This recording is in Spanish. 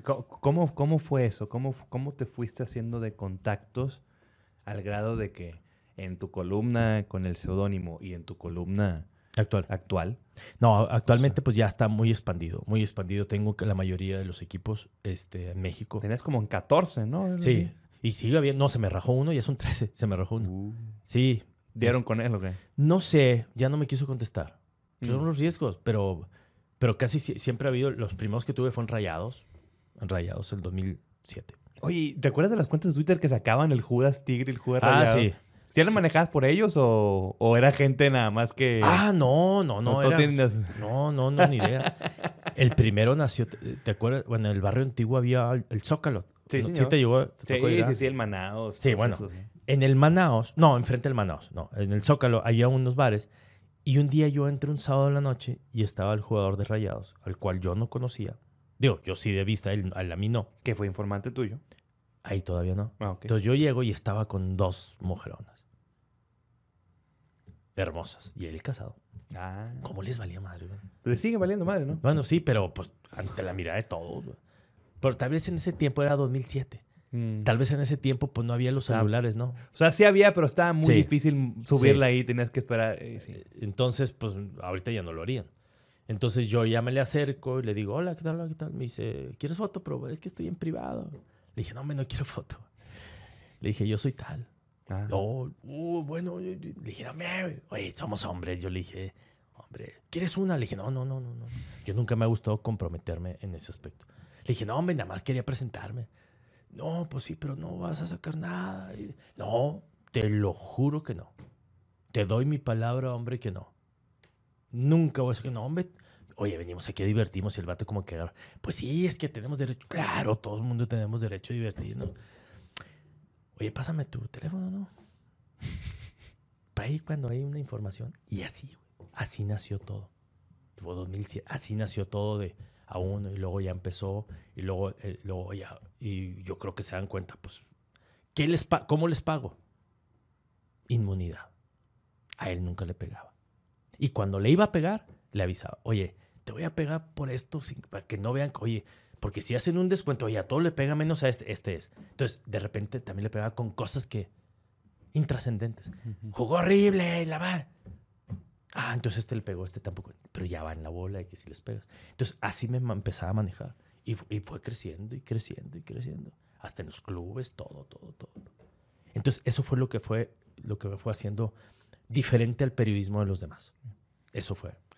¿Cómo, cómo fue eso? ¿Cómo, ¿Cómo te fuiste haciendo de contactos al grado de que en tu columna con el seudónimo y en tu columna Actual. Actual. No, actualmente pues ya está muy expandido, muy expandido. Tengo la mayoría de los equipos este, en México. Tenías como en 14, ¿no? Sí. Y sigue habiendo. No, se me rajó uno, y ya un 13. Se me rajó uno. Uh. Sí. ¿Dieron con él o qué? No sé, ya no me quiso contestar. Son los mm. riesgos, pero, pero casi siempre ha habido. Los primeros que tuve fueron rayados. Rayados el 2007. Oye, ¿te acuerdas de las cuentas de Twitter que sacaban el Judas Tigre, y el Judas ah, sí. ¿Si eran manejadas por ellos o, era gente nada más que...? Ah, no, no, no. No, no, no, ni idea. el primero nació, ¿te acuerdas? Bueno, en el barrio antiguo había el, Zócalo. Sí, sí, sí, sí, ah? sí, el Manaos. Sí, bueno. En el Manaos, no, enfrente del Manaos, no. En el Zócalo había unos bares y un día yo entré un sábado en la noche y estaba el jugador de Rayados, al cual yo no conocía. Digo, yo sí de vista, él, a mí no. Que fue informante tuyo. Ahí todavía no. Ah, entonces yo llego y estaba con dos mujeronas. Hermosas. Y él casado. Ah. ¿Cómo les valía madre? Güey? Le pues siguen valiendo madre, ¿no? Bueno, sí, pero pues ante la mirada de todos. Pero tal vez en ese tiempo era 2007. Mm. Tal vez en ese tiempo pues no había los celulares, ¿no? O sea, sí había, pero estaba muy difícil subirla ahí, tenías que esperar. Eh, eh, entonces, pues ahorita ya no lo harían. Entonces yo ya me le acerco y le digo, hola, ¿qué tal? ¿qué tal? Me dice, ¿quieres foto? Pero es que estoy en privado. Le dije, no, hombre, no quiero foto. Le dije, yo soy tal. Ah. No, uh, bueno, le dije, dame, oye, somos hombres. Yo le dije, hombre, ¿quieres una? Le dije, no, no, no, no, no. Yo nunca me ha gustado comprometerme en ese aspecto. Le dije, no, hombre, nada más quería presentarme. No, pues sí, pero no vas a sacar nada. No, te lo juro que no. Te doy mi palabra, hombre, que no. Nunca voy a decir no, hombre. Oye, venimos aquí a divertirnos y el vato como que... Pues sí, es que tenemos derecho. Claro, todo el mundo tenemos derecho a divertirnos. Oye, pásame tu teléfono, ¿no? Para ahí cuando hay una información. Y así, así nació todo. Fue 2007. Así nació todo de a uno y luego ya empezó y luego, eh, ya... Y yo creo que se dan cuenta, pues, ¿qué les ¿cómo les pago? Inmunidad. A él nunca le pegaba. Y cuando le iba a pegar, le avisaba, oye, te voy a pegar por esto, para que no vean, oye, porque si hacen un descuento, oye, a todo le pega menos a este, este es. Entonces, de repente también le pegaba con cosas que intrascendentes. Jugó horrible, lavar. Ah, entonces este le pegó, este tampoco. Pero ya va en la bola de que si les pegas. Entonces, así me empezaba a manejar. Y, fue creciendo y creciendo y creciendo. Hasta en los clubes, todo, todo, todo. Entonces, eso fue lo que fue, lo que me fue haciendo diferente al periodismo de los demás. Eso fue.